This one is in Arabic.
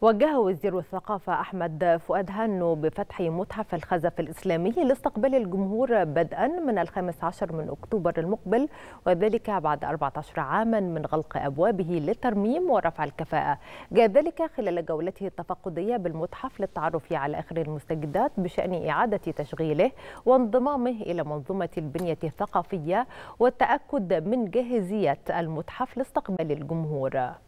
وجه وزير الثقافة أحمد فؤاد هانو بفتح متحف الخزف الإسلامي لاستقبال الجمهور بدءا من الخامس عشر من أكتوبر المقبل وذلك بعد 14 عاما من غلق أبوابه للترميم ورفع الكفاءة جاء ذلك خلال جولته التفقدية بالمتحف للتعرف على آخر المستجدات بشأن إعادة تشغيله وانضمامه إلى منظومة البنية الثقافية والتأكد من جاهزية المتحف لاستقبال الجمهور